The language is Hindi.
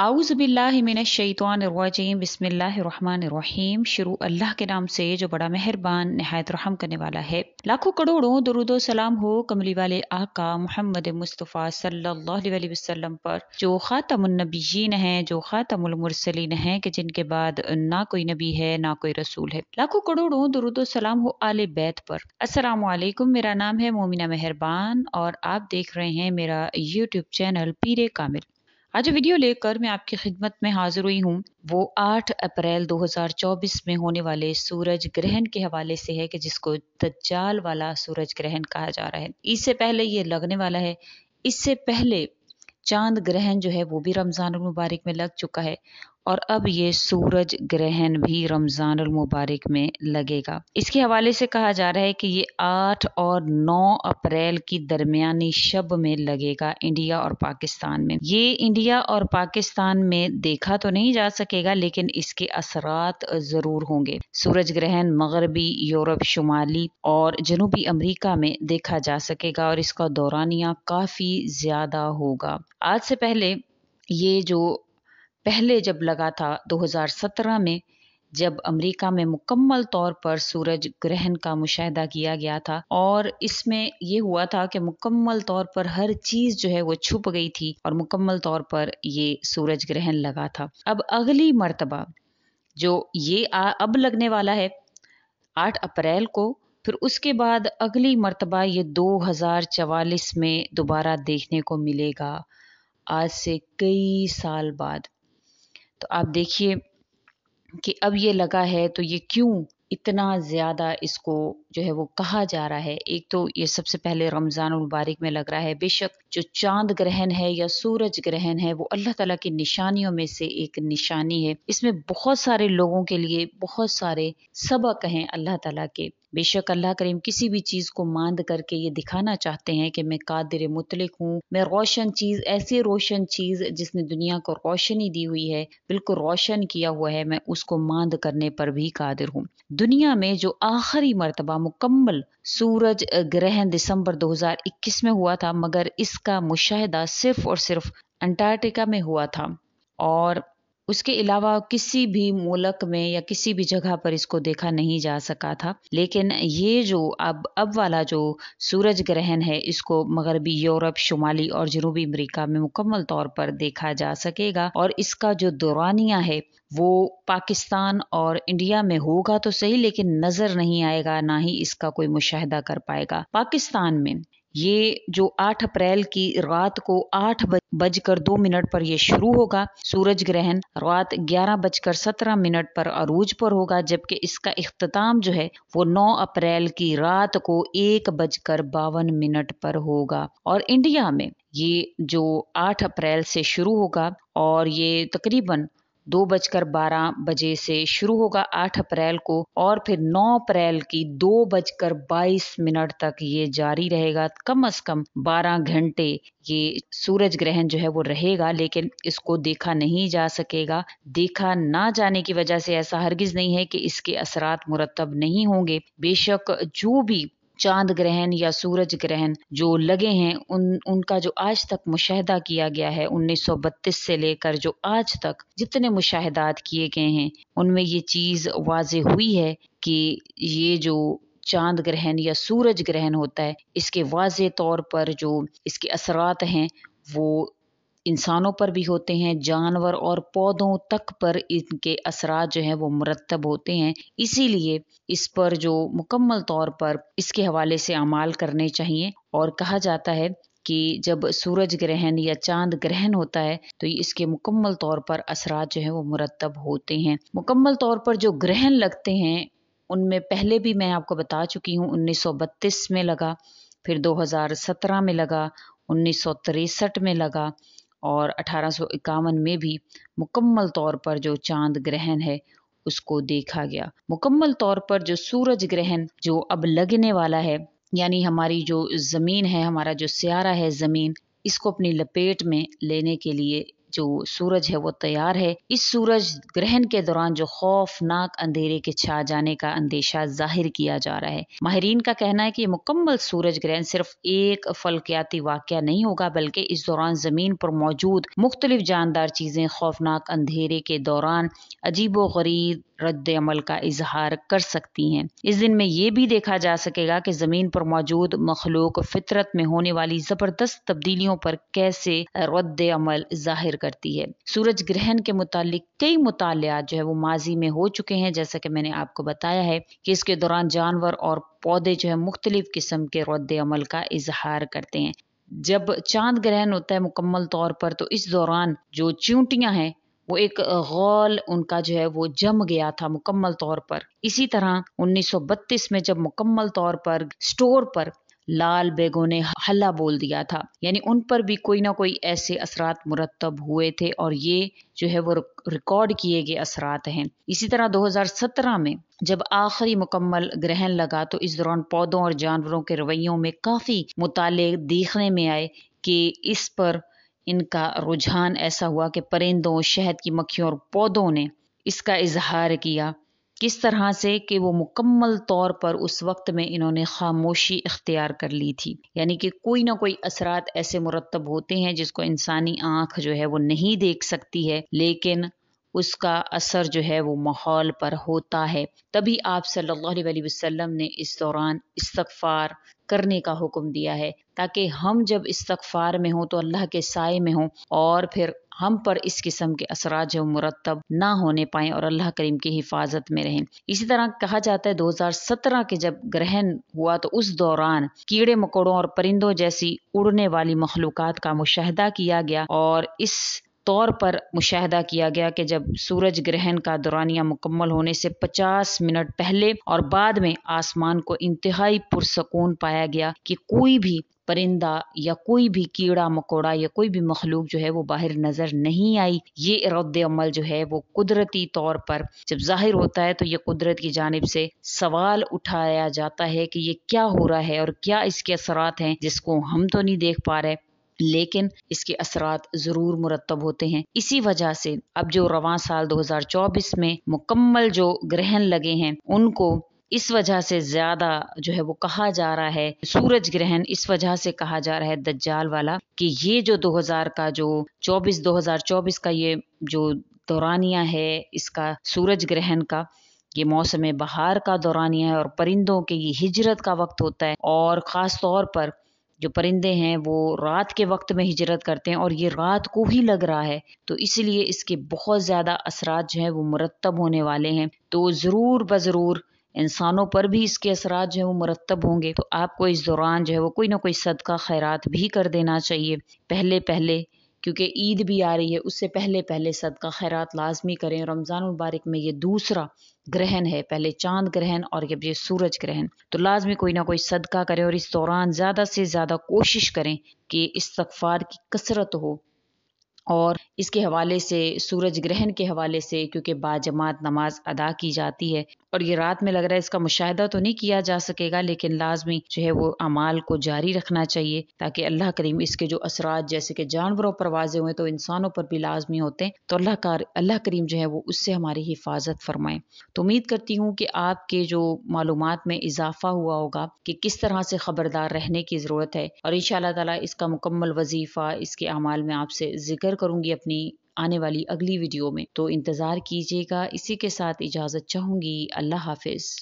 आउज़बिल्लाशैतवानरवाजीम बिसमीम शुरू अल्लाह के नाम से जो बड़ा मेहरबान नहायत रहम करने वाला है लाखों करोड़ों दरुद सलाम हो कमली वाले आका मोहम्मद मुस्तफ़ा सल्लल्लाहु वसल्लम पर जो ख़ातमनबीन हैं जो ख़ातमसलिन हैं कि जिनके बाद ना कोई नबी है ना कोई रसूल है लाखों करोड़ों दरुद सलाम हो आल बैत पर असलकुम मेरा नाम है मोमिना मेहरबान और आप देख रहे हैं मेरा यूट्यूब चैनल पीर कामिल आज वीडियो लेकर मैं आपकी खिदमत में हाजिर हुई हूँ वो 8 अप्रैल 2024 में होने वाले सूरज ग्रहण के हवाले से है कि जिसको दज्जाल वाला सूरज ग्रहण कहा जा रहा है इससे पहले ये लगने वाला है इससे पहले चांद ग्रहण जो है वो भी रमज़ान मुबारक में लग चुका है और अब ये सूरज ग्रहण भी रमज़ान मुबारक में लगेगा इसके हवाले से कहा जा रहा है कि ये आठ और नौ अप्रैल की दरमियानी शब में लगेगा इंडिया और पाकिस्तान में ये इंडिया और पाकिस्तान में देखा तो नहीं जा सकेगा लेकिन इसके असरात ज़रूर होंगे सूरज ग्रहण मगरबी यूरोप शुमाली और जनूबी अमरीका में देखा जा सकेगा और इसका दौरानिया काफ़ी ज़्यादा होगा आज से पहले ये जो पहले जब लगा था 2017 में जब अमेरिका में मुकम्मल तौर पर सूरज ग्रहण का मुशाह किया गया था और इसमें यह हुआ था कि मुकम्मल तौर पर हर चीज़ जो है वो छुप गई थी और मुकम्मल तौर पर ये सूरज ग्रहण लगा था अब अगली मर्तबा जो ये आ, अब लगने वाला है 8 अप्रैल को फिर उसके बाद अगली मर्तबा ये 2044 में दोबारा देखने को मिलेगा आज से कई साल बाद तो आप देखिए कि अब ये लगा है तो ये क्यों इतना ज़्यादा इसको जो है वो कहा जा रहा है एक तो ये सबसे पहले रमज़ान मुबारक में लग रहा है बेशक जो चांद ग्रहण है या सूरज ग्रहण है वो अल्लाह ताला की निशानियों में से एक निशानी है इसमें बहुत सारे लोगों के लिए बहुत सारे सबक हैं अल्लाह ताला के बेशक अल्लाह करीम किसी भी चीज़ को मांद करके ये दिखाना चाहते हैं कि मैं कादिर मुतलिक हूँ मैं रोशन चीज़ ऐसी रोशन चीज़ जिसने दुनिया को रोशनी दी हुई है बिल्कुल रोशन किया हुआ है मैं उसको मांद करने पर भी कादिर हूँ दुनिया में जो आखिरी मरतबा मुकम्मल सूरज ग्रहण दिसंबर 2021 में हुआ था मगर इसका मुशाहिदा सिर्फ और सिर्फ अंटार्कटिका में हुआ था और उसके अलावा किसी भी मुलक में या किसी भी जगह पर इसको देखा नहीं जा सका था लेकिन ये जो अब अब वाला जो सूरज ग्रहण है इसको मगरबी यूरोप शुमाली और जनूबी अमरीका में मुकम्मल तौर पर देखा जा सकेगा और इसका जो दौरानिया है वो पाकिस्तान और इंडिया में होगा तो सही लेकिन नज़र नहीं आएगा ना ही इसका कोई मुशाह कर पाएगा पाकिस्तान में ये जो 8 अप्रैल की रात को आठ बजकर दो मिनट पर यह शुरू होगा सूरज ग्रहण रात ग्यारह बजकर सत्रह मिनट पर अरूज पर होगा जबकि इसका अख्ताम जो है वो नौ अप्रैल की रात को एक बजकर बावन मिनट पर होगा और इंडिया में ये जो 8 अप्रैल से शुरू होगा और ये तकरीबन दो बजकर बारह बजे से शुरू होगा आठ अप्रैल को और फिर नौ अप्रैल की दो बजकर बाईस मिनट तक ये जारी रहेगा कम अज कम बारह घंटे ये सूरज ग्रहण जो है वो रहेगा लेकिन इसको देखा नहीं जा सकेगा देखा ना जाने की वजह से ऐसा हरगिज नहीं है कि इसके असरात मुरतब नहीं होंगे बेशक जो भी चांद ग्रहण या सूरज ग्रहण जो लगे हैं उन उनका जो आज तक मुशाहिदा किया गया है 1932 से लेकर जो आज तक जितने मुशाहिदात किए गए हैं उनमें ये चीज़ वाज हुई है कि ये जो चांद ग्रहण या सूरज ग्रहण होता है इसके वाज तौर पर जो इसके असरात हैं वो इंसानों पर भी होते हैं जानवर और पौधों तक पर इनके असरा जो हैं वो मुरतब होते हैं इसीलिए इस पर जो मुकम्मल तौर पर इसके हवाले से अमाल करने चाहिए और कहा जाता है कि जब सूरज ग्रहण या चांद ग्रहण होता है तो इसके मुकम्मल तौर पर असरा जो है वो मुरतब होते हैं मुकम्मल तौर पर जो ग्रहण लगते हैं उनमें पहले भी मैं आपको बता चुकी हूँ उन्नीस में लगा फिर 2017 में लगा उन्नीस में लगा और अठारह में भी मुकम्मल तौर पर जो चांद ग्रहण है उसको देखा गया मुकम्मल तौर पर जो सूरज ग्रहण जो अब लगने वाला है यानी हमारी जो ज़मीन है हमारा जो स्यारा है ज़मीन इसको अपनी लपेट में लेने के लिए जो सूरज है वो तैयार है इस सूरज ग्रहण के दौरान जो खौफनाक अंधेरे के छा जाने का अंदेशा जाहिर किया जा रहा है माहरीन का कहना है कि मुकम्मल सूरज ग्रहण सिर्फ एक फलकियाती वाक्य नहीं होगा बल्कि इस दौरान ज़मीन पर मौजूद मुख्तलिफ जानदार चीज़ें खौफनाक अंधेरे के दौरान अजीब गरीब रद्द अमल का इजहार कर सकती हैं इस दिन में ये भी देखा जा सकेगा कि ज़मीन पर मौजूद मखलूक फितरत में होने वाली ज़बरदस्त तब्दीलियों पर कैसे रद्द अमल जाहिर करती है सूरज ग्रहण के मुतालिक कई मुतालियात जो है वो माजी में हो चुके हैं जैसा कि मैंने आपको बताया है कि इसके दौरान जानवर और पौधे जो है मुख्तलिफ किस्म के रद्द अमल का इजहार करते हैं जब चांद ग्रहण होता है मुकम्मल तौर पर तो इस दौरान जो चींटियां हैं वो एक गौल उनका जो है वो जम गया था मुकम्मल तौर पर इसी तरह 1932 में जब मुकम्मल तौर पर स्टोर पर लाल बेगों ने हल्ला बोल दिया था यानी उन पर भी कोई ना कोई ऐसे असरात मुरतब हुए थे और ये जो है वो रिकॉर्ड किए गए असरात हैं इसी तरह 2017 में जब आखिरी मुकम्मल ग्रहण लगा तो इस दौरान पौधों और जानवरों के रवैयों में काफ़ी मुताले देखने में आए कि इस पर इनका रुझान ऐसा हुआ कि परिंदों शहद की मक्खियों और पौधों ने इसका इजहार किया किस तरह से कि वो मुकम्मल तौर पर उस वक्त में इन्होंने खामोशी इख्तियार कर ली थी यानी कि कोई ना कोई असरात ऐसे मुरतब होते हैं जिसको इंसानी आंख जो है वो नहीं देख सकती है लेकिन उसका असर जो है वो माहौल पर होता है तभी आप सल्लल्लाहु अलैहि वसल्लम ने इस दौरान इस्तगफार करने का हुक्म दिया है ताकि हम जब इस्तगफार में हों तो अल्लाह के साय में हों और फिर हम पर इस किस्म के असरा जो मुरतब ना होने पाए और अल्लाह करीम की हिफाजत में रहें इसी तरह कहा जाता है 2017 के जब ग्रहण हुआ तो उस दौरान कीड़े मकोड़ों और परिंदों जैसी उड़ने वाली मखलूक का मुशाह किया गया और इस तौर पर मुशाह किया गया कि जब सूरज ग्रहण का दौरानिया मुकम्मल होने से 50 मिनट पहले और बाद में आसमान को इंतहाई पुरसकून पाया गया कि कोई भी परिंदा या कोई भी कीड़ा मकोड़ा या कोई भी मखलूक जो है वो बाहर नज़र नहीं आई ये रद्द अमल जो है वो कुदरती तौर पर जब जाहिर होता है तो ये कुदरत की जानब से सवाल उठाया जाता है कि ये क्या हो रहा है और क्या इसके असरात हैं जिसको हम तो नहीं देख पा रहे लेकिन इसके असरात ज़रूर मुरतब होते हैं इसी वजह से अब जो रवा साल 2024 में मुकम्मल जो ग्रहण लगे हैं उनको इस वजह से ज्यादा जो है वो कहा जा रहा है सूरज ग्रहण इस वजह से कहा जा रहा है दज्जाल वाला कि ये जो 2000 का जो 24 2024 का ये जो दौरानिया है इसका सूरज ग्रहण का ये मौसम बहार का दौरानिया है और परिंदों के ये हिजरत का वक्त होता है और ख़ास तौर पर जो परिंदे हैं वो रात के वक्त में हिजरत करते हैं और ये रात को ही लग रहा है तो इसलिए इसके बहुत ज़्यादा असरा जो हैं वो मुरतब होने वाले हैं तो ज़रूर बज़रूर इंसानों पर भी इसके असरा जो है वो मुरतब होंगे तो आपको इस दौरान जो है वो कोई ना कोई सदका खैरात भी कर देना चाहिए पहले पहले क्योंकि ईद भी आ रही है उससे पहले पहले सदका खैरात लाजमी करें रमज़ान मुबारक में ये दूसरा ग्रहण है पहले चांद ग्रहण और जब ये सूरज ग्रहण तो लाजमी कोई ना कोई सदका करें और इस दौरान ज़्यादा से ज़्यादा कोशिश करें कि इस्तफ़ार की कसरत हो और इसके हवाले से सूरज ग्रहण के हवाले से क्योंकि बाजमात नमाज अदा की जाती है और ये रात में लग रहा है इसका मुशाहिदा तो नहीं किया जा सकेगा लेकिन लाजमी जो है वो अमाल को जारी रखना चाहिए ताकि अल्लाह करीम इसके जो असरात जैसे कि जानवरों पर वाजे हुए तो इंसानों पर भी लाजमी होते हैं तो अल्लाह का अल्लाह करीम जो है वो उससे हमारी हिफाजत फरमाएं तो उम्मीद करती हूँ कि आपके जो मालूम में इजाफा हुआ होगा कि किस तरह से खबरदार रहने की ज़रूरत है और इन शाह इसका मुकम्मल वजीफ़ा इसके अमाल में आपसे जिक्र करूंगी अपनी आने वाली अगली वीडियो में तो इंतज़ार कीजिएगा इसी के साथ इजाज़त चाहूँगी अल्लाह हाफिज़